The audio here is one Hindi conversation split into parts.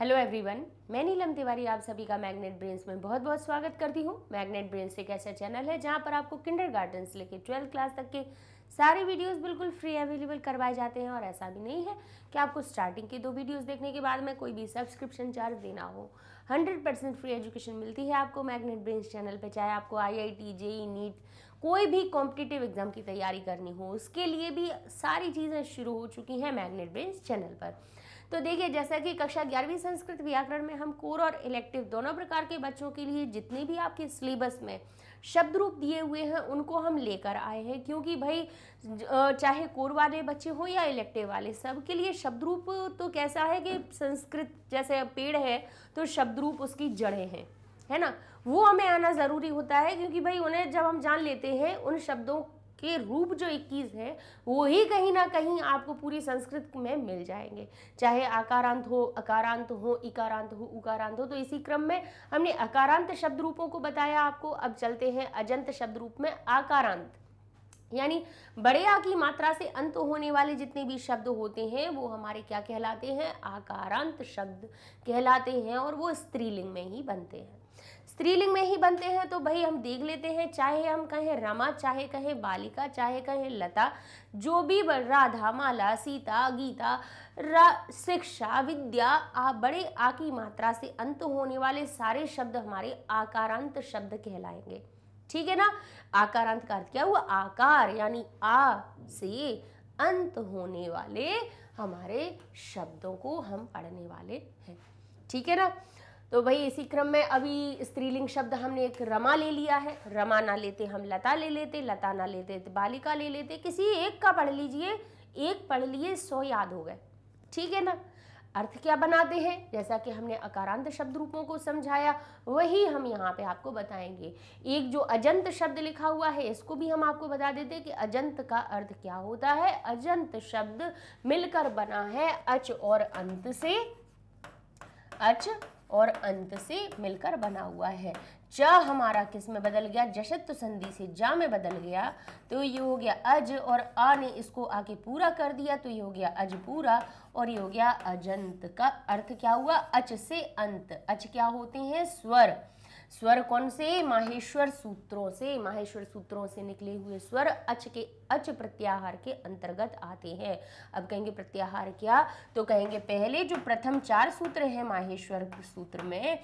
हेलो एवरीवन मैं नीलम तिवारी आप सभी का मैग्नेट ब्रेन्स में बहुत बहुत स्वागत करती हूँ मैग्नेट ब्रेन्स एक ऐसा चैनल है जहाँ पर आपको किंडर गार्डन से लेकर ट्वेल्थ क्लास तक के सारे वीडियोस बिल्कुल फ्री अवेलेबल करवाए जाते हैं और ऐसा भी नहीं है कि आपको स्टार्टिंग के दो वीडियोस देखने के बाद में कोई भी सब्सक्रिप्शन चार्ज देना हो 100% फ्री एजुकेशन मिलती है आपको मैग्नेट ब्रेन्स चैनल पे चाहे आपको I I T JEE NEET कोई भी कॉम्पिटिटिव एग्ज़ाम की तैयारी करनी हो उसके लिए भी सारी चीज़ें शुरू हो चुकी हैं मैगनेट ब्रेन्स चैनल पर तो देखिए जैसा कि कक्षा ग्यारहवीं संस्कृत व्याकरण में हम कोर और इलेक्टिव दोनों प्रकार के बच्चों के लिए जितने भी आपके सिलेबस में शब्द रूप दिए हुए हैं उनको हम लेकर आए हैं क्योंकि भाई चाहे कोर वाले बच्चे हो या इलेक्टिव वाले सबके लिए शब्द रूप तो कैसा है कि संस्कृत जैसे पेड़ है तो शब्द रूप उसकी जड़ें हैं है ना वो हमें आना ज़रूरी होता है क्योंकि भाई उन्हें जब हम जान लेते हैं उन शब्दों के रूप जो 21 है वो ही कहीं ना कहीं आपको पूरी संस्कृत में मिल जाएंगे चाहे आकारांत हो अकारांत हो इकारांत हो उकारांत हो तो इसी क्रम में हमने अकारांत शब्द रूपों को बताया आपको अब चलते हैं अजंत शब्द रूप में आकारांत यानी बड़े आ की मात्रा से अंत होने वाले जितने भी शब्द होते हैं वो हमारे क्या कहलाते हैं आकारांत शब्द कहलाते हैं और वो स्त्रीलिंग में ही बनते हैं स्त्रीलिंग में ही बनते हैं तो भाई हम देख लेते हैं चाहे हम कहें रमा चाहे कहें बालिका चाहे कहें लता जो भी राधा माला सीता गीता शिक्षा विद्या आ बड़े आ की मात्रा से अंत होने वाले सारे शब्द हमारे आकारांत शब्द कहलाएंगे ठीक है ना आकारांत का अर्थ क्या हुआ आकार यानी आ से अंत होने वाले हमारे शब्दों को हम पढ़ने वाले हैं ठीक है ना तो वही इसी क्रम में अभी स्त्रीलिंग शब्द हमने एक रमा ले लिया है रमा ना लेते हम लता ले लेते लता ना लेते बालिका ले लेते किसी एक का पढ़ लीजिए एक पढ़ लिए सो याद हो गए ठीक है ना अर्थ क्या बनाते हैं जैसा कि हमने अकारांत शब्द रूपों को समझाया वही हम यहाँ पे आपको बताएंगे एक जो अजंत शब्द लिखा हुआ है इसको भी हम आपको बता देते हैं कि अजंत का अर्थ क्या होता है अजंत शब्द मिलकर बना है अच और अंत से अच और अंत से मिलकर बना हुआ है ज हमारा किस में बदल गया जशत्व संधि से जा में बदल गया तो ये हो गया अज और आ ने इसको आके पूरा कर दिया तो ये हो गया अज पूरा और ये हो गया अजंत का अर्थ क्या हुआ अच से अंत अच क्या होते हैं स्वर स्वर कौन से माहेश्वर सूत्रों से माहेश्वर सूत्रों से निकले हुए स्वर अच के अच प्रत्याहार के अंतर्गत आते हैं अब कहेंगे प्रत्याहार क्या तो कहेंगे पहले जो प्रथम चार सूत्र है माहेश्वर सूत्र में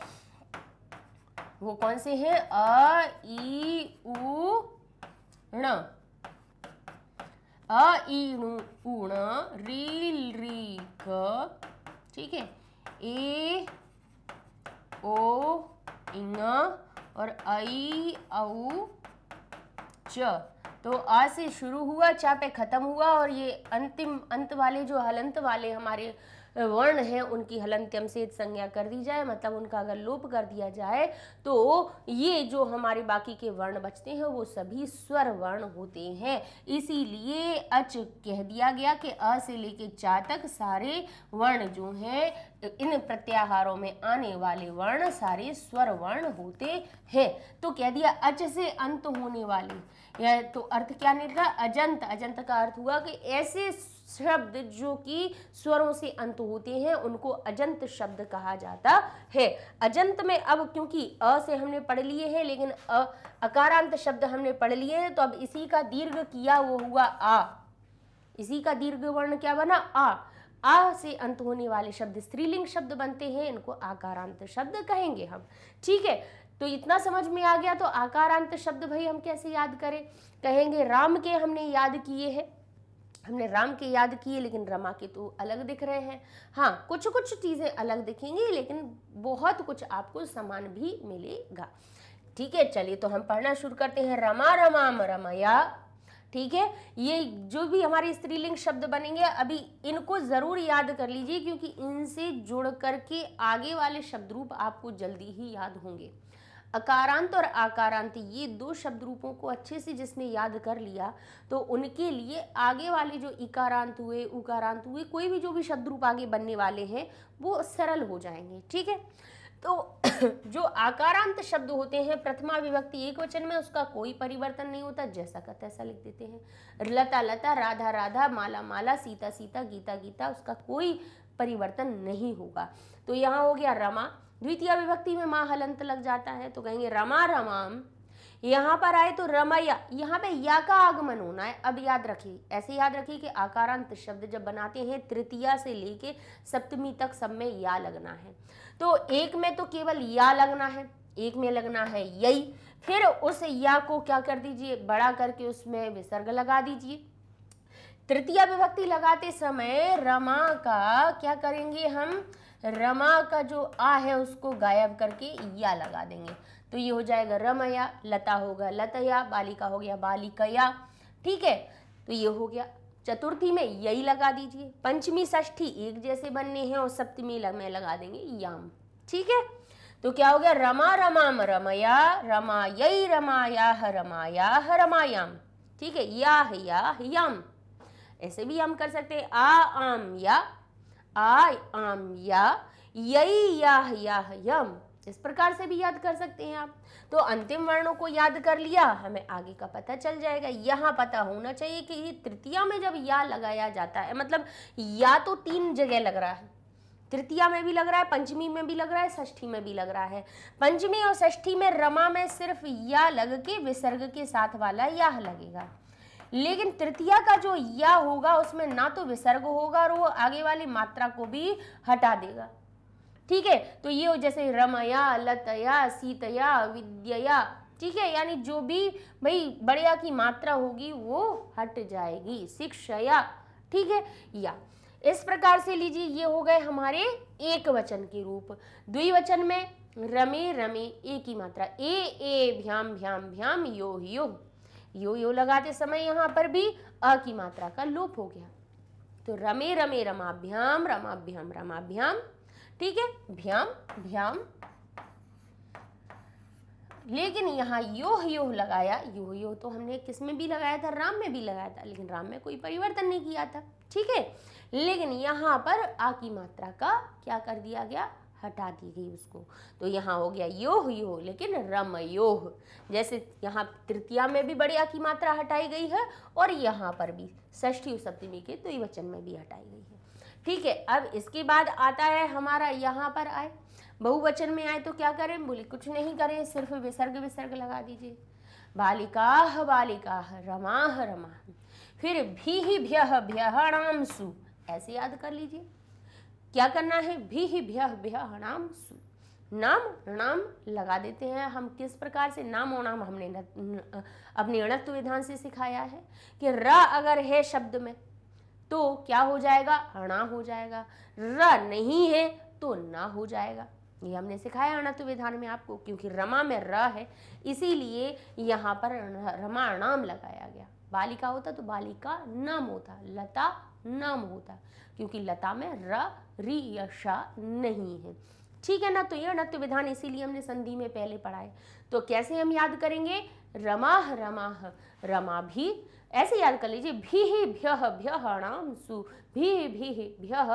वो कौन से हैं अ ई अ ऊण री ठीक है ए ओ ङ और आई औ च तो आ से शुरू हुआ चा पे ख़त्म हुआ और ये अंतिम अंत वाले जो हलंत वाले हमारे वर्ण है उनकी हलंत्यम से संज्ञा कर दी जाए मतलब उनका अगर लोप कर दिया जाए तो ये जो हमारे बाकी के वर्ण बचते हैं वो सभी स्वर वर्ण होते हैं इसीलिए अच कह दिया गया कि अ से लेके चा तक सारे वर्ण जो हैं इन प्रत्याहारों में आने वाले वर्ण सारे स्वर वर्ण होते हैं तो कह दिया अच से अंत होने वाले तो अर्थ क्या निकला अजंत अजंत का अर्थ हुआ कि ऐसे शब्द जो कि स्वरों से अंत होते हैं उनको अजंत शब्द कहा जाता है अजंत में अब क्योंकि अ से हमने पढ़ लिए हैं लेकिन अ अकारांत शब्द हमने पढ़ लिए हैं तो अब इसी का दीर्घ किया वो हुआ आ इसी का दीर्घ वर्ण क्या बना आ आ से अंत होने वाले शब्द स्त्रीलिंग शब्द बनते हैं इनको आकारांत शब्द कहेंगे हम ठीक है तो इतना समझ में आ गया तो आकारांत शब्द भाई हम कैसे याद करें कहेंगे राम के हमने याद किए हैं हमने राम के याद किए लेकिन रमा के तो अलग दिख रहे हैं हाँ कुछ कुछ चीज़ें अलग दिखेंगी लेकिन बहुत कुछ आपको समान भी मिलेगा ठीक है चलिए तो हम पढ़ना शुरू करते हैं रमा रमाम रमया ठीक है ये जो भी हमारे स्त्रीलिंग शब्द बनेंगे अभी इनको ज़रूर याद कर लीजिए क्योंकि इनसे जुड़ करके आगे वाले शब्द रूप आपको जल्दी ही याद होंगे अकारांत और आकारांत ये दो शब्द रूपों को अच्छे से जिसने याद कर लिया तो उनके लिए आगे वाले जो इकारांत हुए उकारांत हुए कोई भी जो भी शब्द रूप आगे बनने वाले हैं वो सरल हो जाएंगे ठीक है तो जो आकारांत शब्द होते हैं प्रथमा विभक्ति एक वचन में उसका कोई परिवर्तन नहीं होता जैसा का तैसा लिख देते हैं लता लता राधा राधा माला माला सीता सीता गीता गीता उसका कोई परिवर्तन नहीं होगा तो यहाँ हो गया रमा द्वितीय विभक्ति में माँ हलंत लग जाता है तो कहेंगे रमा रमाम यहाँ पर आए तो रमया यहाँ पे या का आगमन होना है अब याद रखिए ऐसे याद रखिए कि आकारांत शब्द जब बनाते हैं तृतीया से लेके सप्तमी तक सब में या लगना है तो एक में तो केवल या लगना है एक में लगना है यही फिर उस या को क्या कर दीजिए बड़ा करके उसमें विसर्ग लगा दीजिए तृतीय विभक्ति लगाते समय रमा का क्या करेंगे हम रमा का जो आ है उसको गायब करके या लगा देंगे तो ये हो जाएगा रमया लता होगा लतया बालिका हो गया बालिकया ठीक है तो ये हो गया चतुर्थी में यही लगा दीजिए पंचमी षष्ठी एक जैसे बनने हैं और सप्तमी में लगा देंगे याम ठीक है तो क्या हो गया रमा रमाम रमया रमा यही रमाया रमाया रमायाम ठीक है या याम ऐसे भी हम कर सकते हैं आ आम या आम या यई याह याह यम इस प्रकार से भी याद कर सकते हैं आप तो अंतिम वर्णों को याद कर लिया हमें आगे का पता चल जाएगा यहाँ पता होना चाहिए कि तृतीया में जब या लगाया जाता है मतलब या तो तीन जगह लग रहा है तृतीया में भी लग रहा है पंचमी में भी लग रहा है षष्ठी में भी लग रहा है पंचमी और षष्ठी में रमा में सिर्फ या लग के विसर्ग के साथ वाला याह लगेगा लेकिन तृतीया का जो या होगा उसमें ना तो विसर्ग होगा और वो आगे वाली मात्रा को भी हटा देगा ठीक है तो ये हो जैसे रमया लतया सीतया विद्यया ठीक है यानी जो भी भाई बड़िया की मात्रा होगी वो हट जाएगी शिक्षया ठीक है या इस प्रकार से लीजिए ये हो गए हमारे एक वचन के रूप द्विवचन में रमे रमे एक ही मात्रा ए ए भ्याम भ्याम भ्याम यो यो यो यो लगाते समय यहाँ पर भी अ की मात्रा का लोप हो गया तो रमे रमे रमाभ्याम रमाभ्याम रमाभ्याम ठीक है भ्याम भ्याम लेकिन यहाँ योह योह लगाया योह योह तो हमने किस में भी लगाया था राम में भी लगाया था लेकिन राम में कोई परिवर्तन नहीं किया था ठीक है लेकिन यहाँ पर आ की मात्रा का क्या कर दिया गया हटा दी गई उसको तो यहाँ हो गया योह योह लेकिन रमयोह जैसे यहाँ तृतीया में भी बड़ी की मात्रा हटाई गई है और यहाँ पर भी षष्ठी सप्तमी के तो वचन में भी हटाई गई है ठीक है अब इसके बाद आता है हमारा यहाँ पर आए बहुवचन में आए तो क्या करें बोले कुछ नहीं करें सिर्फ विसर्ग विसर्ग लगा दीजिए बालिका बालिका रमाह रमाह फिर भी भ्यह भ्यहणाम सु ऐसे याद कर लीजिए क्या करना है भी ही भ्य भ्यह नाम सु नाम लगा देते हैं हम किस प्रकार से नाम और नाम हमने न, न, अपने अणत्व विधान से सिखाया है कि र अगर है शब्द में तो क्या हो जाएगा अणा हो जाएगा र नहीं है तो ना हो जाएगा ये हमने सिखाया अणत्व विधान में आपको क्योंकि रमा में र है इसीलिए यहाँ पर रमा नाम लगाया गया बालिका होता तो बालिका नाम होता लता नाम होता क्योंकि लता में र री या शा नहीं है ठीक है ना तो ये नृत्य विधान इसीलिए हमने संधि में पहले पढ़ाए तो कैसे हम याद करेंगे रमाह रमाह रमा भी ऐसे याद कर लीजिए भी ही भ्य भ्य नाम सु भी भी भ्य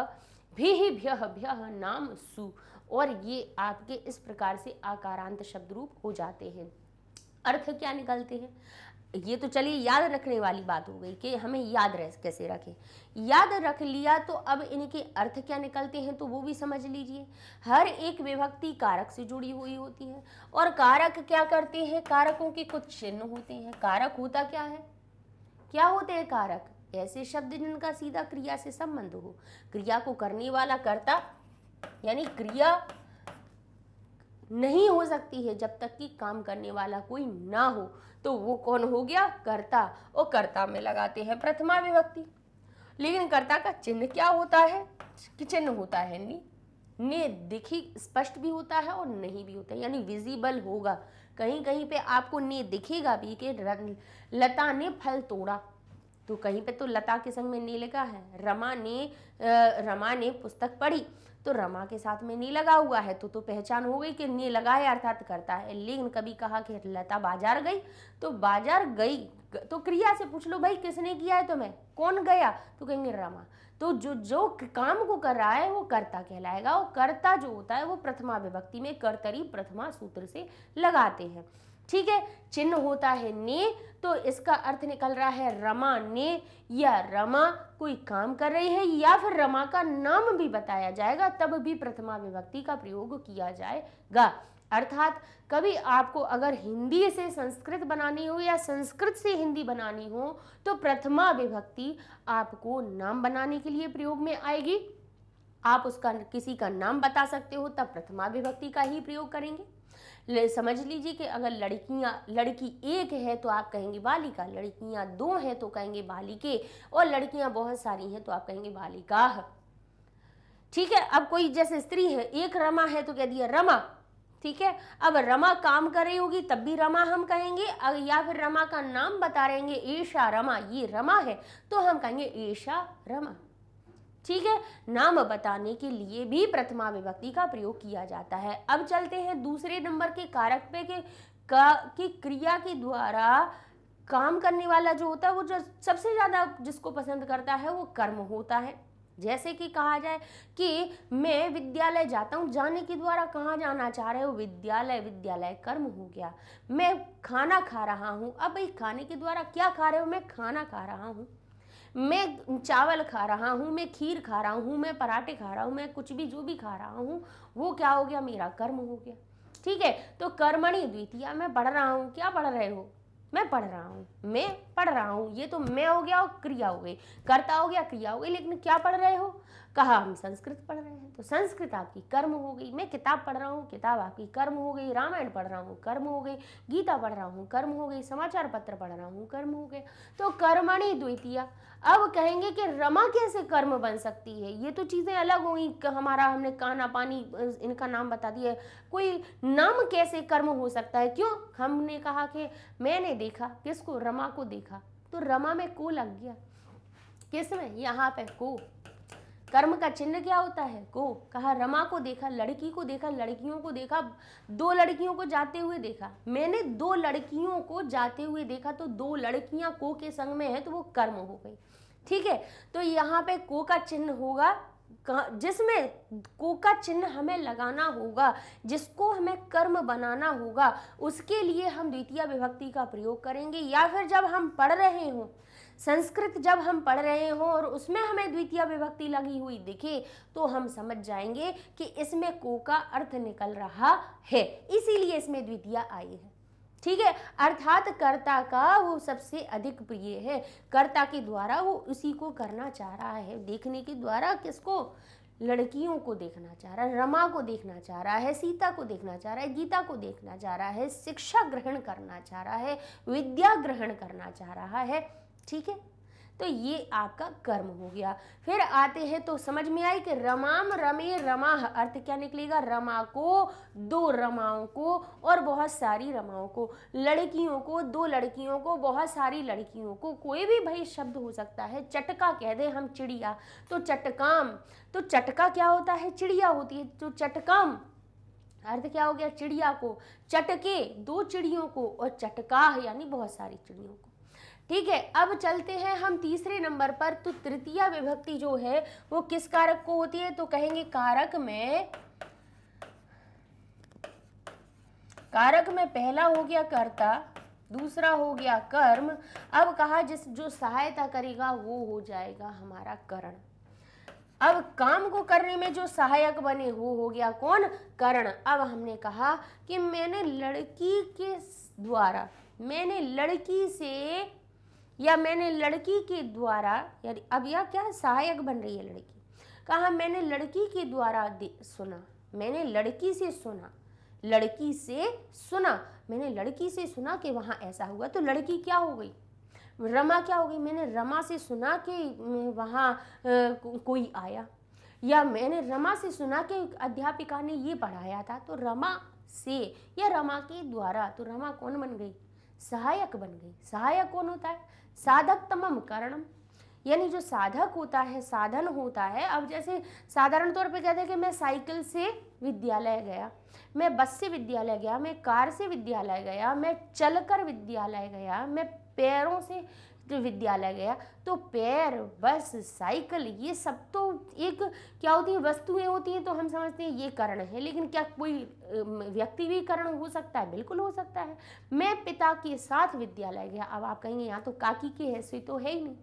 भी ही भ्य भ्य नाम सु और ये आपके इस प्रकार से आकारांत शब्द रूप हो जाते हैं अर्थ क्या निकलते हैं ये तो चलिए याद रखने वाली बात हो गई कि हमें याद रह कैसे रखें याद रख लिया तो अब इनके अर्थ क्या निकलते हैं तो वो भी समझ लीजिए हर एक विभक्ति कारक से जुड़ी हुई होती है और कारक क्या करते हैं कारकों के कुछ चिन्ह होते हैं कारक होता क्या है क्या होते हैं कारक ऐसे शब्द जिनका सीधा क्रिया से संबंध हो क्रिया को करने वाला कर्ता यानी क्रिया नहीं हो सकती है जब तक कि काम करने वाला कोई ना हो तो वो कौन हो गया कर्ता और कर्ता में लगाते हैं प्रथमा विभक्ति लेकिन कर्ता का चिन्ह क्या होता है कि चिन्ह होता है नी ने दिखी स्पष्ट भी होता है और नहीं भी होता है यानी विजिबल होगा कहीं कहीं पे आपको ने दिखेगा भी कि लता ने फल तोड़ा तो कहीं पे तो लता के संग में नी लगा है रमा ने रमा ने पुस्तक पढ़ी तो रमा के साथ में नी लगा हुआ है तो तो पहचान हो गई कि नी लगाया अर्थात करता है लेकिन कभी कहा कि लता बाजार गई तो बाजार गई तो क्रिया से पूछ लो भाई किसने किया है तुम्हें कौन गया तो कहेंगे रमा तो जो जो काम को कर रहा है वो कर्ता कहलाएगा वो कर्ता जो होता है वो प्रथमा विभक्ति में कर्तरी प्रथमा सूत्र से लगाते हैं ठीक है चिन्ह होता है ने तो इसका अर्थ निकल रहा है रमा ने या रमा कोई काम कर रही है या फिर रमा का नाम भी बताया जाएगा तब भी प्रथमा विभक्ति का प्रयोग किया जाएगा अर्थात कभी आपको अगर हिंदी से संस्कृत बनानी हो या संस्कृत से हिंदी बनानी हो तो प्रथमा विभक्ति आपको नाम बनाने के लिए प्रयोग में आएगी आप उसका किसी का नाम बता सकते हो तब प्रथमा विभक्ति का ही प्रयोग करेंगे समझ लीजिए कि अगर लड़कियां लड़की एक है तो आप कहेंगे बालिका लड़कियां दो हैं तो कहेंगे बालिके और लड़कियां बहुत सारी हैं तो आप कहेंगे बालिकाह ठीक है अब कोई जैसे स्त्री है एक रमा है तो कह दिया रमा ठीक है अब रमा काम कर रही होगी तब भी रमा हम कहेंगे या फिर रमा का नाम बता रहेंगे ईशा रमा ये रमा है तो हम कहेंगे ईशा रमा ठीक है नाम बताने के लिए भी प्रथमा विभक्ति का प्रयोग किया जाता है अब चलते हैं दूसरे नंबर के कारक पे के का की क्रिया के द्वारा काम करने वाला जो होता है वो जो सबसे ज़्यादा जिसको पसंद करता है वो कर्म होता है जैसे कि कहा जाए कि मैं विद्यालय जाता हूँ जाने के द्वारा कहाँ जाना चाह रहे हो विद्यालय विद्यालय कर्म हो गया मैं खाना खा रहा हूँ अब भाई खाने के द्वारा क्या खा रहे हो मैं खाना खा रहा हूँ मैं चावल खा रहा हूँ मैं खीर खा रहा हूँ मैं पराठे खा रहा हूँ मैं कुछ भी जो भी खा रहा हूँ वो क्या हो गया मेरा कर्म हो गया ठीक है तो कर्मणि द्वितीय मैं पढ़ रहा हूँ क्या पढ़ रहे हो मैं पढ़ रहा हूँ मैं पढ़ रहा हूँ ये तो मैं हो गया और क्रिया हो गई कर्ता हो गया क्रिया हो गई लेकिन क्या पढ़ रहे हो कहा हम संस्कृत पढ़ रहे हैं तो संस्कृत आपकी कर्म हो गई मैं किताब पढ़ रहा हूँ किताब आपकी कर्म हो गई रामायण पढ़ रहा हूँ कर्म हो गई गीता पढ़ रहा हूँ कर्म हो गई समाचार पत्र पढ़ रहा हूँ कर्म हो गया तो कर्मणी द्वितीय अब कहेंगे कि रमा कैसे कर्म बन सकती है ये तो चीज़ें अलग हुई हमारा हमने काना पानी इनका नाम बता दिया कोई नाम कैसे कर्म हो सकता है क्यों हमने कहा कि मैंने देखा किसको रमा को देखा तो रमा में को लग गया किस में यहाँ पे को कर्म का चिन्ह क्या होता है को कहा रमा को देखा लड़की को देखा लड़कियों को देखा दो लड़कियों को जाते हुए देखा मैंने दो लड़कियों को जाते हुए देखा तो दो लड़कियां को के संग में है तो वो कर्म हो गई ठीक है तो यहाँ पे को का चिन्ह होगा जिसमें को का चिन्ह हमें लगाना होगा जिसको हमें कर्म बनाना होगा उसके लिए हम द्वितीय विभक्ति का प्रयोग करेंगे या फिर जब हम पढ़ रहे हों संस्कृत जब हम पढ़ रहे हों और उसमें हमें द्वितीय विभक्ति लगी हुई दिखे तो हम समझ जाएंगे कि इसमें को का अर्थ निकल रहा है इसीलिए इसमें द्वितीय आई है ठीक है अर्थात कर्ता का वो सबसे अधिक प्रिय है कर्ता के द्वारा वो उसी को करना चाह रहा है देखने के द्वारा किसको लड़कियों को देखना चाह रहा है रमा को देखना चाह रहा है सीता को देखना चाह रहा है गीता को देखना चाह रहा है शिक्षा ग्रहण करना चाह रहा है विद्या ग्रहण करना चाह रहा है ठीक है तो ये आपका कर्म हो गया फिर आते हैं तो समझ में आई कि रमाम रमे रमा अर्थ क्या निकलेगा रमा को दो रमाओं को और बहुत सारी रमाओं को लड़कियों को दो लड़कियों को बहुत सारी लड़कियों को कोई भी भाई शब्द हो सकता है चटका कह दे हम चिड़िया तो चटकाम तो चटका क्या होता है चिड़िया होती है तो चटकाम अर्थ क्या हो गया चिड़िया को चटके दो चिड़ियों को और चटका यानी बहुत सारी चिड़ियों को ठीक है अब चलते हैं हम तीसरे नंबर पर तो तृतीय विभक्ति जो है वो किस कारक को होती है तो कहेंगे कारक में कारक में पहला हो गया कर्ता दूसरा हो गया कर्म अब कहा जिस जो सहायता करेगा वो हो जाएगा हमारा करण अब काम को करने में जो सहायक बने वो हो गया कौन करण अब हमने कहा कि मैंने लड़की के द्वारा मैंने लड़की से या मैंने लड़की के द्वारा यानी अब यह क्या है सहायक बन रही है लड़की कहा मैंने लड़की के द्वारा सुना मैंने लड़की से सुना लड़की से सुना मैंने लड़की से सुना कि वहाँ ऐसा हुआ तो लड़की क्या हो गई रमा क्या हो गई मैंने रमा से सुना कि वहाँ कोई आया या मैंने रमा से सुना कि अध्यापिका ने ये पढ़ाया था तो रमा से या रमा के द्वारा तो रमा कौन बन गई सहायक बन गई सहायक कौन होता है साधक तमम करणम यानी जो साधक होता है साधन होता है अब जैसे साधारण तौर पे कहते हैं कि मैं साइकिल से विद्यालय गया मैं बस से विद्यालय गया मैं कार से विद्यालय गया मैं चलकर विद्यालय गया मैं पैरों से तो विद्यालय गया तो पैर बस साइकिल ये सब तो एक क्या होती है वस्तुएं होती हैं तो हम समझते हैं ये कारण है लेकिन क्या कोई व्यक्ति भी कारण हो सकता है बिल्कुल हो सकता है मैं पिता के साथ विद्यालय गया अब आप कहेंगे यहाँ तो काकी के हैसियत तो है ही नहीं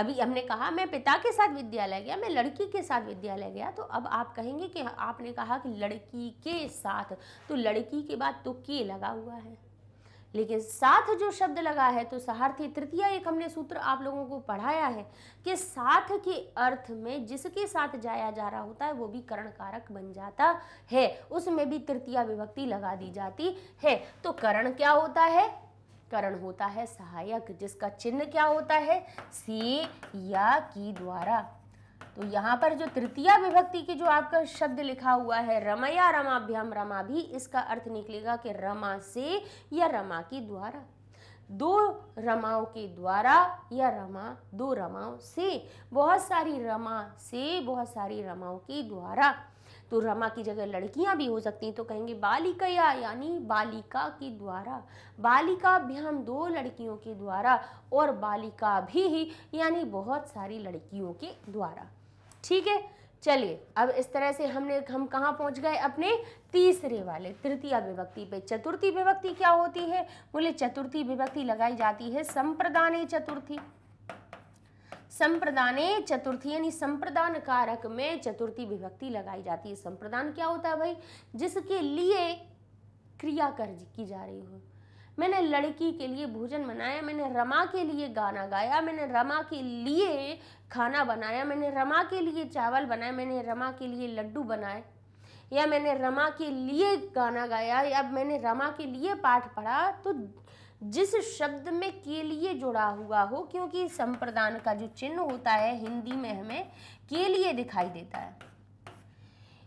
अभी हमने कहा मैं पिता के साथ विद्यालय गया मैं लड़की के साथ विद्यालय गया तो अब आप कहेंगे कि आपने कहा कि लड़की के साथ तो लड़की के बाद तो के लगा हुआ है लेकिन साथ जो शब्द लगा है तो सहार्थी तृतीय एक हमने सूत्र आप लोगों को पढ़ाया है कि साथ के अर्थ में जिसके साथ जाया जा रहा होता है वो भी करण कारक बन जाता है उसमें भी तृतीय विभक्ति लगा दी जाती है तो करण क्या होता है करण होता है सहायक जिसका चिन्ह क्या होता है सी या की द्वारा तो यहाँ पर जो तृतीय विभक्ति की जो आपका शब्द लिखा हुआ है रमया रमाभ्याम रमा भी इसका अर्थ निकलेगा कि रमा से या रमा के द्वारा दो रमाओं के द्वारा या रमा दो रमाओं से बहुत सारी रमा से बहुत सारी रमाओं के द्वारा तो रमा की जगह लड़कियां भी हो सकती हैं तो कहेंगे बालिकया यानी बालिका के द्वारा बालिका अभियान दो लड़कियों के द्वारा और बालिका भी ही यानी बहुत सारी लड़कियों के द्वारा ठीक है चलिए अब इस तरह से हमने हम कहाँ पहुँच गए अपने तीसरे वाले तृतीय विभक्ति पे चतुर्थी विभक्ति क्या होती है बोले चतुर्थी विभक्ति लगाई जाती है संप्रदाने चतुर्थी संप्रदाने चतुर्थी यानी संप्रदान कारक में चतुर्थी विभक्ति लगाई जाती है संप्रदान क्या होता है भाई जिसके लिए क्रिया कर की जा रही हो मैंने लड़की के लिए भोजन बनाया मैंने रमा के लिए गाना गाया मैंने रमा के लिए खाना बनाया मैंने रमा के लिए चावल बनाए मैंने रमा के लिए लड्डू बनाए या मैंने रमा के लिए गाना गाया या मैंने रमा के लिए पाठ पढ़ा तो जिस शब्द में के लिए जुड़ा हुआ हो क्योंकि संप्रदान का जो चिन्ह होता है हिंदी में हमें के लिए दिखाई देता है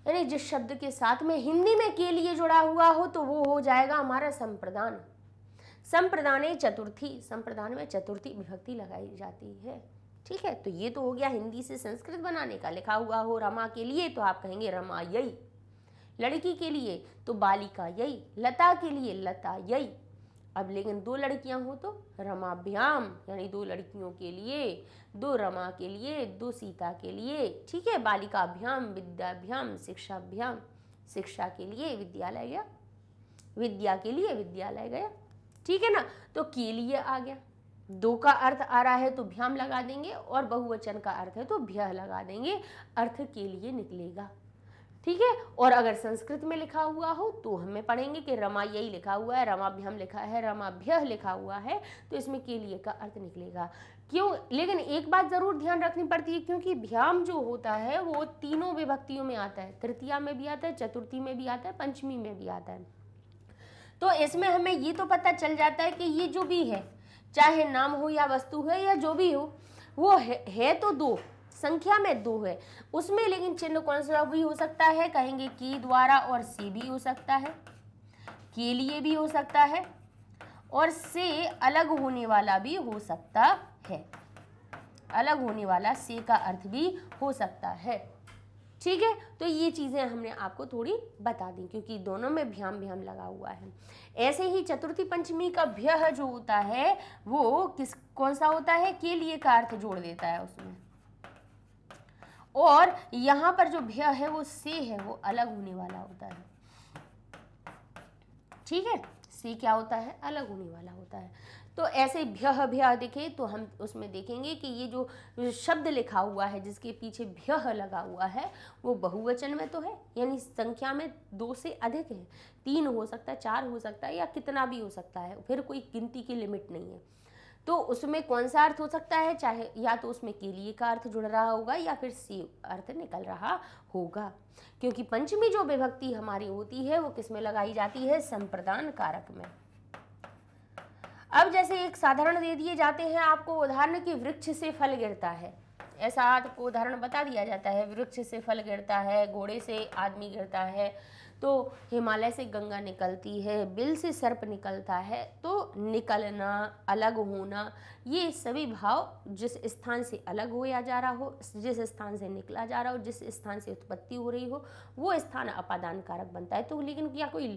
यानी जिस शब्द के साथ में हिंदी में के लिए जुड़ा हुआ हो तो वो हो जाएगा हमारा संप्रदान संप्रदाने चतुर्थी संप्रदान में चतुर्थी विभक्ति लगाई जाती है ठीक है तो ये तो हो गया हिंदी से संस्कृत बनाने का लिखा हुआ हो रमा के लिए तो आप कहेंगे रमा यई लड़की के लिए तो बालिका यई लता के लिए लता यई अब लेकिन दो लड़कियां हो तो रमाभ्याम यानी दो लड़कियों के लिए दो रमा के लिए दो सीता के लिए ठीक है बालिकाभ्याम विद्याभ्याम शिक्षाभ्याम शिक्षा के लिए विद्यालय गया विद्या के लिए विद्यालय गया ठीक है ना तो के लिए आ गया दो का अर्थ आ रहा है तो भ्याम लगा देंगे और बहुवचन का अर्थ है तो भ्य लगा देंगे अर्थ के लिए निकलेगा ठीक है और अगर संस्कृत में लिखा हुआ हो तो हमें पढ़ेंगे कि रमा यही लिखा हुआ है रमाभ्यम लिखा है रमाभ्य लिखा हुआ है तो इसमें के लिए का अर्थ निकलेगा क्यों लेकिन एक बात ज़रूर ध्यान रखनी पड़ती है क्योंकि भ्याम जो होता है वो तीनों विभक्तियों में आता है तृतीया में भी आता है चतुर्थी में भी आता है पंचमी में भी आता है तो इसमें हमें ये तो पता चल जाता है कि ये जो भी है चाहे नाम हो या वस्तु है या जो भी हो वो है, है तो दो संख्या में दो है उसमें लेकिन चिन्ह कौन सा भी हो सकता है कहेंगे की द्वारा और से भी हो सकता है के लिए भी हो सकता है और से अलग होने वाला भी हो सकता है अलग होने वाला से का अर्थ भी हो सकता है ठीक है तो ये चीज़ें हमने आपको थोड़ी बता दी क्योंकि दोनों में भ्याम भ्याम लगा हुआ है ऐसे ही चतुर्थी पंचमी का भय जो होता है वो किस कौन सा होता है के लिए का अर्थ जोड़ देता है उसमें और यहाँ पर जो भ्य है वो से है वो अलग होने वाला होता है ठीक है से क्या होता है अलग होने वाला होता है तो ऐसे भ्यह भ्यह देखे तो हम उसमें देखेंगे कि ये जो शब्द लिखा हुआ है जिसके पीछे भ्यह लगा हुआ है वो बहुवचन में तो है यानी संख्या में दो से अधिक है तीन हो सकता है चार हो सकता है या कितना भी हो सकता है फिर कोई गिनती की लिमिट नहीं है तो उसमें कौन सा अर्थ हो सकता है चाहे या तो उसमें के लिए का अर्थ जुड़ रहा होगा या फिर सी अर्थ निकल रहा होगा क्योंकि पंचमी जो विभक्ति हमारी होती है वो किसमें लगाई जाती है संप्रदान कारक में अब जैसे एक साधारण दे दिए जाते हैं आपको उदाहरण कि वृक्ष से फल गिरता है ऐसा आपको उदाहरण बता दिया जाता है वृक्ष से फल गिरता है घोड़े से आदमी गिरता है तो हिमालय से गंगा निकलती है बिल से सर्प निकलता है तो निकलना अलग होना ये सभी भाव जिस स्थान से अलग होया जा रहा हो जिस स्थान से निकला जा रहा हो जिस स्थान से उत्पत्ति हो रही हो वो स्थान अपादान कारक बनता है तो लेकिन क्या कोई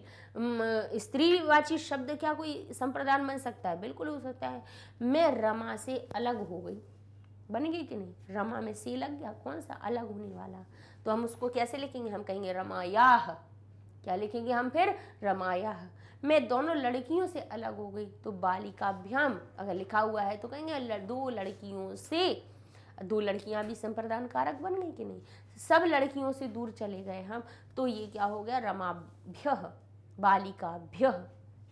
स्त्रीवाची शब्द क्या कोई संप्रदान बन सकता है बिल्कुल हो सकता है मैं रमा से अलग हो गई बन गई कि नहीं रमा में सी लग गया कौन सा अलग होने वाला तो हम उसको कैसे लिखेंगे हम कहेंगे रमायाह क्या लिखेंगे हम फिर रमाया मैं दोनों लड़कियों से अलग हो गई तो बालिकाभ्याम अगर लिखा हुआ है तो कहेंगे दो लड़कियों से दो लड़कियां भी संप्रदान कारक बन गई कि नहीं सब लड़कियों से दूर चले गए हम तो ये क्या हो गया रमाभ्य बालिकाभ्य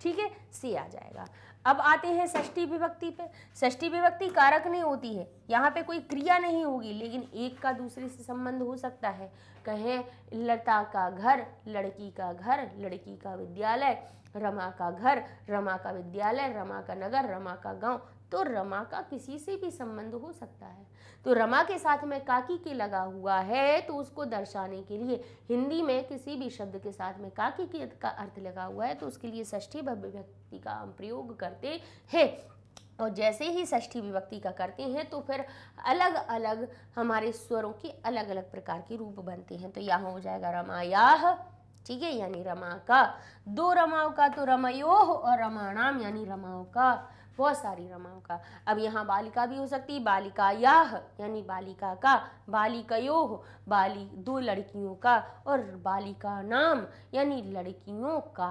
ठीक है से आ जाएगा अब आते हैं षष्ठी विभक्ति पे षष्ठी विभक्ति कारक नहीं होती है यहाँ पे कोई क्रिया नहीं होगी लेकिन एक का दूसरे से संबंध हो सकता है कहे लता का घर लड़की का घर लड़की का विद्यालय रमा का घर रमा का विद्यालय रमा का नगर रमा का गांव तो रमा का किसी से भी संबंध हो सकता है तो रमा के साथ में काकी के लगा हुआ है तो उसको दर्शाने के लिए हिंदी में किसी भी शब्द के साथ में काकी के का अर्थ लगा हुआ है तो उसके लिए ष्ठी व्यक्ति का हम प्रयोग करते हैं और जैसे ही षष्ठी विभक्ति का करते हैं तो फिर अलग अलग हमारे स्वरों के अलग अलग प्रकार के रूप बनते हैं तो यहाँ हो जाएगा रमायाह ठीक है यानी रमा का दो रमाओं का तो रमयोह और रमाणाम यानी रमाओं का बहुत सारी रमाओं का अब यहाँ बालिका भी हो सकती है बालिका याह यानी बालिका का बालिकयोह बाली दो लड़कियों का और बालिका नाम यानी लड़कियों का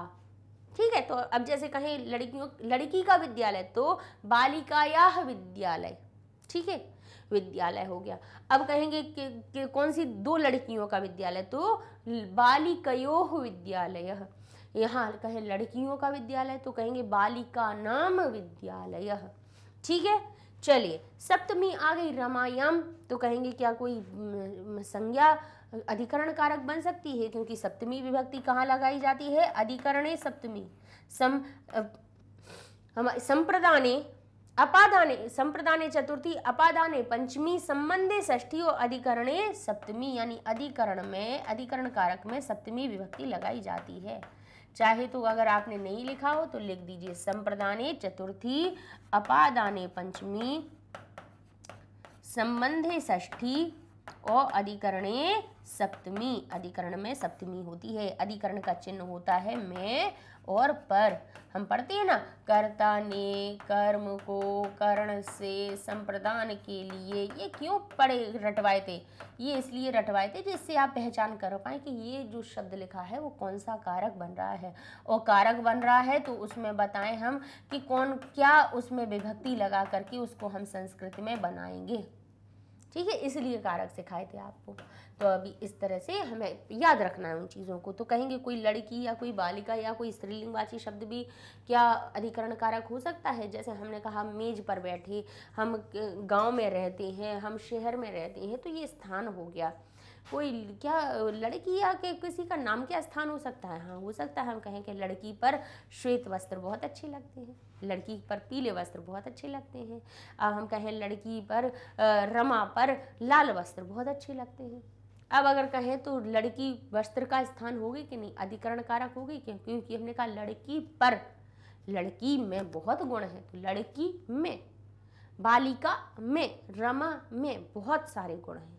ठीक है तो अब जैसे कहें लड़कियों लड़की का विद्यालय तो बालिकाया विद्यालय ठीक है विद्यालय हो गया अब कहेंगे कि, कि कौन सी दो लड़कियों का विद्यालय तो बालिकयो विद्यालय यहाँ कहें लड़कियों का विद्यालय तो कहेंगे बालिका नाम विद्यालय ठीक है चलिए सप्तमी आ गई रामायम तो कहेंगे क्या कोई संज्ञा अधिकरण कारक बन सकती है क्योंकि सप्तमी विभक्ति कहाँ लगाई जाती है अधिकरण सप्तमी सम हम संप्रदाने अपादाने संप्रदाने चतुर्थी अपादाने पंचमी संबंधे षष्ठी और अधिकरणे सप्तमी यानी अधिकरण में अधिकरण कारक में सप्तमी विभक्ति लगाई जाती है चाहे तो अगर आपने नहीं लिखा हो तो लिख दीजिए संप्रदाने चतुर्थी अपादाने पंचमी संबंधे षष्ठी और अधिकरण सप्तमी अधिकरण में सप्तमी होती है अधिकरण का चिन्ह होता है मैं और पर हम पढ़ते हैं ना कर्ता ने कर्म को कर्ण से संप्रदान के लिए ये क्यों पढ़े रटवाए थे ये इसलिए रटवाए थे जिससे आप पहचान कर पाए कि ये जो शब्द लिखा है वो कौन सा कारक बन रहा है और कारक बन रहा है तो उसमें बताएं हम कि कौन क्या उसमें विभक्ति लगा करके उसको हम संस्कृत में बनाएंगे ठीक है इसलिए कारक सिखाए थे आपको तो अभी इस तरह से हमें याद रखना है उन चीज़ों को तो कहेंगे कोई लड़की या कोई बालिका या कोई स्त्रीलिंगवाची शब्द भी क्या अधिकरण कारक हो सकता है जैसे हमने कहा मेज पर बैठे हम गांव में रहते हैं हम शहर में रहते हैं तो ये स्थान हो गया कोई क्या लड़की या के किसी का नाम क्या स्थान हो सकता है हाँ हो सकता है हम कहें कि लड़की पर श्वेत वस्त्र बहुत अच्छे लगते हैं लड़की पर पीले वस्त्र बहुत अच्छे लगते हैं अब हम कहें लड़की पर रमा पर लाल वस्त्र बहुत अच्छे लगते हैं अब अगर कहें तो लड़की वस्त्र का स्थान होगी कि नहीं अधिकरण कारक होगी क्यों क्योंकि हमने कहा लड़की पर लड़की में बहुत गुण है तो लड़की में बालिका में रमा में बहुत सारे गुण हैं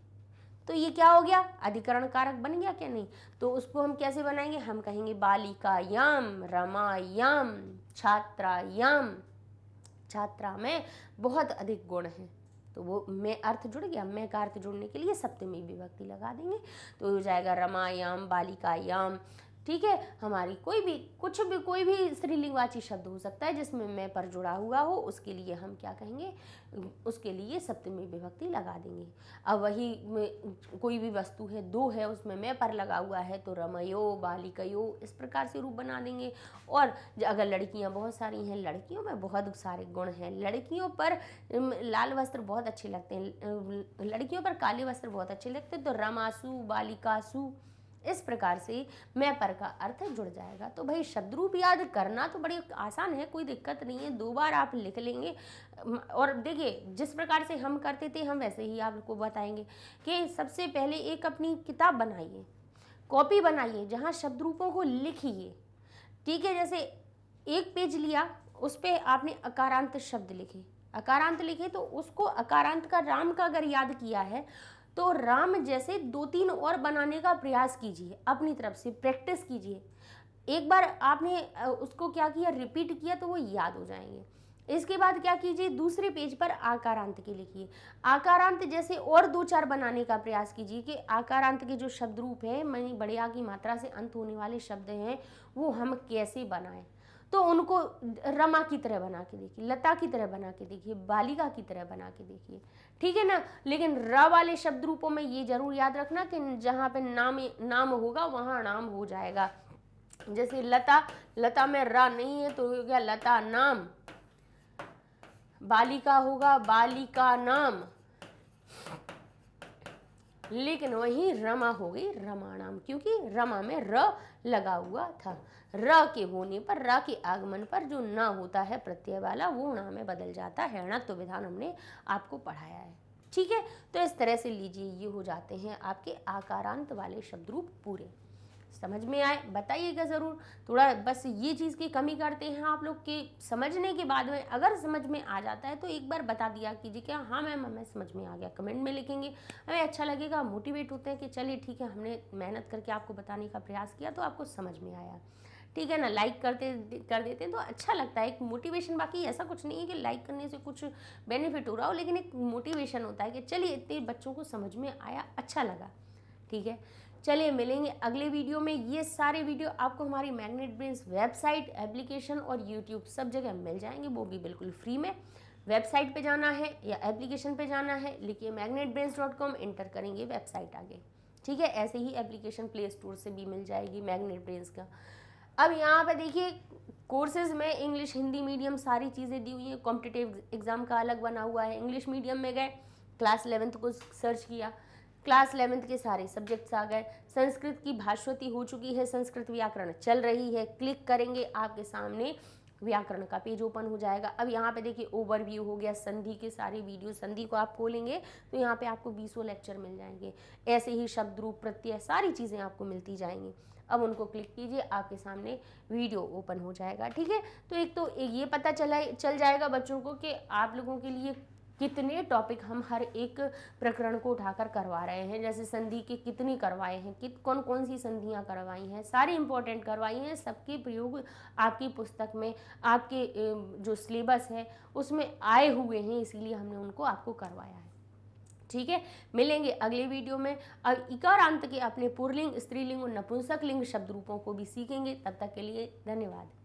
तो ये क्या हो गया अधिकरण कारक बन गया क्या नहीं तो उसको हम कैसे बनाएंगे हम कहेंगे बालिकायाम रमायाम छात्रायाम छात्रा में बहुत अधिक गुण हैं तो वो मैं अर्थ जुड़ गया मैं का अर्थ जुड़ने के लिए सप्तमी विभक्ति लगा देंगे तो हो जाएगा रमायाम बालिकायाम ठीक है हमारी कोई भी कुछ भी कोई भी स्त्रीलिंगवाची शब्द हो सकता है जिसमें मैं पर जुड़ा हुआ हो उसके लिए हम क्या कहेंगे उसके लिए सप्तमी विभक्ति लगा देंगे अब वही कोई भी वस्तु है दो है उसमें मैं पर लगा हुआ है तो रमयो बालिकयो इस प्रकार से रूप बना देंगे और अगर लड़कियाँ बहुत सारी हैं लड़कियों में बहुत सारे गुण हैं लड़कियों पर लाल वस्त्र बहुत अच्छे लगते हैं लड़कियों पर काले वस्त्र बहुत अच्छे लगते हैं तो रमासु बालिकासु इस प्रकार से मैं पर का अर्थ जुड़ जाएगा तो भाई शब्द रूप याद करना तो बड़ी आसान है कोई दिक्कत नहीं है दो बार आप लिख लेंगे और देखिए जिस प्रकार से हम करते थे हम वैसे ही आपको बताएंगे कि सबसे पहले एक अपनी किताब बनाइए कॉपी बनाइए जहाँ शब्द रूपों को लिखिए ठीक है जैसे एक पेज लिया उस पर आपने अकारांत शब्द लिखे अकारांत लिखे तो उसको अकारांत का राम का अगर याद किया है तो राम जैसे दो तीन और बनाने का प्रयास कीजिए अपनी तरफ से प्रैक्टिस कीजिए एक बार आपने उसको क्या किया रिपीट किया तो वो याद हो जाएंगे इसके बाद क्या कीजिए दूसरे पेज पर आकारांत के लिखिए आकारांत जैसे और दो चार बनाने का प्रयास कीजिए कि आकारांत के जो शब्द रूप हैं मैंने बड़े आ की मात्रा से अंत होने वाले शब्द हैं वो हम कैसे बनाएं तो उनको रमा की तरह बना के देखिए लता की तरह बना के देखिए बालिका की तरह बना के देखिए ठीक है ना लेकिन र वाले शब्द रूपों में ये जरूर याद रखना कि जहाँ पे नाम नाम होगा वहाँ नाम हो जाएगा जैसे लता लता में रा नहीं है तो हो गया लता नाम बालिका होगा बालिका नाम लेकिन वही रमा हो गई रमा नाम क्योंकि रमा में र लगा हुआ था र के होने पर र के आगमन पर जो न होता है प्रत्यय वाला वो न में बदल जाता है णत्व तो विधान हमने आपको पढ़ाया है ठीक है तो इस तरह से लीजिए ये हो जाते हैं आपके आकारांत वाले शब्द रूप पूरे समझ में आए बताइएगा ज़रूर थोड़ा बस ये चीज़ की कमी करते हैं आप लोग के समझने के बाद में अगर समझ में आ जाता है तो एक बार बता दिया कीजिए क्या हाँ मैम हमें समझ में आ गया कमेंट में लिखेंगे हमें अच्छा लगेगा मोटिवेट होते हैं कि चलिए ठीक है हमने मेहनत करके आपको बताने का प्रयास किया तो आपको समझ में आया ठीक है ना लाइक करते कर देते हैं तो अच्छा लगता है एक मोटिवेशन बाकी ऐसा कुछ नहीं है कि लाइक करने से कुछ बेनिफिट हो रहा हो लेकिन एक मोटिवेशन होता है कि चलिए इतने बच्चों को समझ में आया अच्छा लगा ठीक है चलिए मिलेंगे अगले वीडियो में ये सारे वीडियो आपको हमारी मैग्नेट ब्रेंस वेबसाइट एप्लीकेशन और यूट्यूब सब जगह मिल जाएंगे वो भी बिल्कुल फ्री में वेबसाइट पे जाना है या एप्लीकेशन पे जाना है लिखिए Magnet Brains dot com enter करेंगे वेबसाइट आगे ठीक है ऐसे ही एप्लीकेशन प्ले स्टोर से भी मिल जाएगी मैग्नेट ब्रेंस का अब यहाँ पे देखिए कोर्सेज में इंग्लिश हिंदी मीडियम सारी चीज़ें दी हुई हैं कॉम्पिटेटिव एग्ज़ाम का अलग बना हुआ है इंग्लिश मीडियम में गए क्लास इलेवेंथ को सर्च किया क्लास इलेवेंथ के सारे सब्जेक्ट्स आ गए संस्कृत की भाषवती हो चुकी है संस्कृत व्याकरण चल रही है क्लिक करेंगे आपके सामने व्याकरण का पेज ओपन हो जाएगा अब यहाँ पे देखिए ओवरव्यू हो गया संधि के सारे वीडियो संधि को आप खोलेंगे तो यहाँ पे आपको बीसों लेक्चर मिल जाएंगे ऐसे ही शब्द रूप प्रत्यय सारी चीज़ें आपको मिलती जाएंगी अब उनको क्लिक कीजिए आपके सामने वीडियो ओपन हो जाएगा ठीक है तो एक तो ये पता चला चल जाएगा बच्चों को कि आप लोगों के लिए कितने टॉपिक हम हर एक प्रकरण को उठाकर करवा रहे हैं जैसे संधि के कितने करवाए हैं कित कौन कौन सी संधियां करवाई हैं सारी इंपॉर्टेंट करवाई हैं सबके प्रयोग आपकी पुस्तक में आपके जो सिलेबस है उसमें आए हुए हैं इसीलिए हमने उनको आपको करवाया है ठीक है मिलेंगे अगले वीडियो में अब इकारांत के अपने पुरलिंग स्त्रीलिंग और नपुंसक लिंग शब्द रूपों को भी सीखेंगे तब तक के लिए धन्यवाद